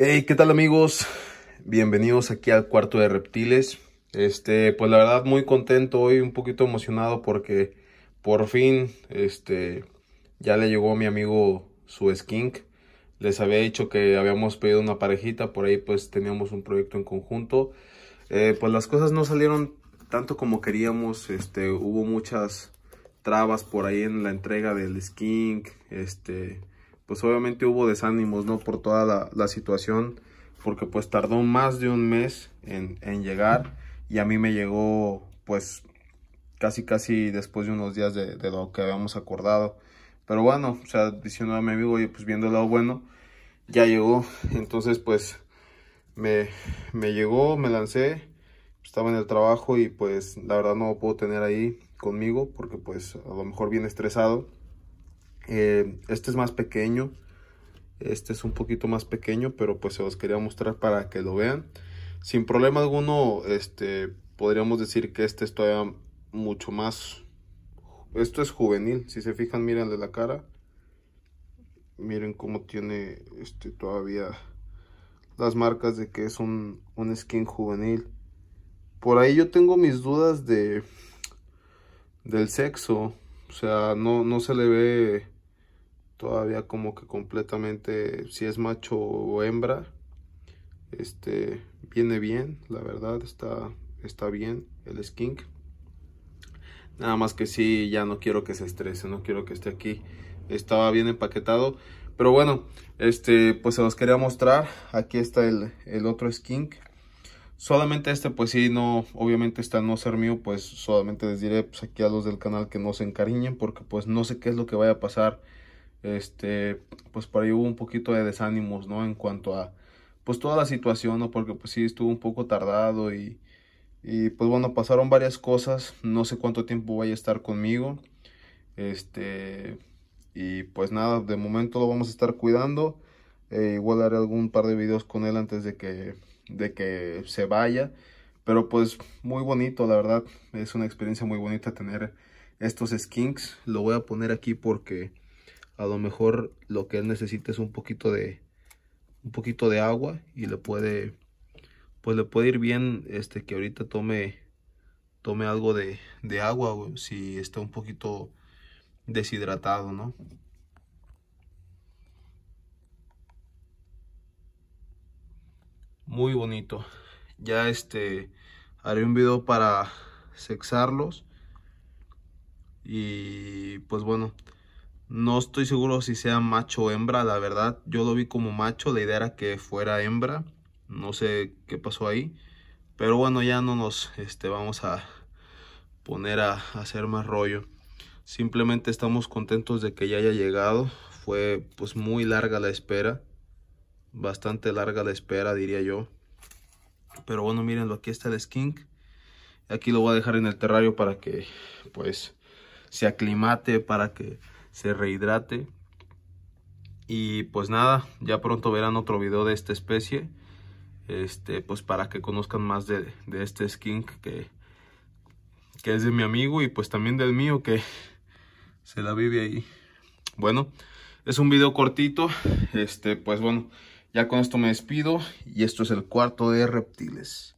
Hey, ¿qué tal amigos? Bienvenidos aquí al cuarto de reptiles. Este, pues la verdad muy contento hoy, un poquito emocionado porque por fin, este, ya le llegó a mi amigo su skink. Les había dicho que habíamos pedido una parejita, por ahí pues teníamos un proyecto en conjunto. Eh, pues las cosas no salieron tanto como queríamos, este, hubo muchas trabas por ahí en la entrega del skink, este, pues obviamente hubo desánimos, ¿no? Por toda la, situación, porque pues tardó más de un mes en, llegar y a mí me llegó pues casi casi después de unos días de, lo que habíamos acordado. Pero bueno, o sea, diciendo a mi amigo, y pues viendo el lado bueno, ya llegó. Entonces pues me, llegó, me lancé, estaba en el trabajo y pues la verdad no lo puedo tener ahí conmigo porque pues a lo mejor viene estresado eh, este es más pequeño. Este es un poquito más pequeño, pero pues se los quería mostrar para que lo vean. Sin problema alguno, este, podríamos decir que este es todavía mucho más... Esto es juvenil, si se fijan, Mirenle la cara. Miren cómo tiene este todavía las marcas de que es un, un skin juvenil. Por ahí yo tengo mis dudas de del sexo. O sea, no, no se le ve todavía como que completamente si es macho o hembra este viene bien la verdad está está bien el skink nada más que sí ya no quiero que se estrese no quiero que esté aquí estaba bien empaquetado pero bueno este pues se los quería mostrar aquí está el, el otro skink solamente este pues sí no obviamente está no ser mío pues solamente les diré pues, aquí a los del canal que no se encariñen porque pues no sé qué es lo que vaya a pasar este, pues por ahí hubo un poquito de desánimos, ¿no? En cuanto a, pues toda la situación, ¿no? Porque pues sí, estuvo un poco tardado y, y pues bueno, pasaron varias cosas, no sé cuánto tiempo vaya a estar conmigo, este, y pues nada, de momento lo vamos a estar cuidando, eh, igual haré algún par de videos con él antes de que, de que se vaya, pero pues muy bonito, la verdad, es una experiencia muy bonita tener estos skinks, lo voy a poner aquí porque a lo mejor lo que él necesita es un poquito de un poquito de agua y le puede pues le puede ir bien este que ahorita tome tome algo de, de agua si está un poquito deshidratado no muy bonito ya este haré un video para sexarlos y pues bueno no estoy seguro si sea macho o hembra, la verdad. Yo lo vi como macho, la idea era que fuera hembra. No sé qué pasó ahí. Pero bueno, ya no nos este, vamos a poner a, hacer más rollo. Simplemente estamos contentos de que ya haya llegado. Fue pues muy larga la espera. Bastante larga la espera, diría yo. Pero bueno, mírenlo, aquí está el skink. Aquí lo voy a dejar en el terrario para que pues se aclimate, para que se rehidrate. Y pues nada, ya pronto verán otro video de esta especie. Este, pues para que conozcan más de, este skin que, que es de mi amigo y pues también del mío que se la vive ahí. Bueno, es un video cortito. Este, pues bueno, ya con esto me despido y esto es el cuarto de reptiles.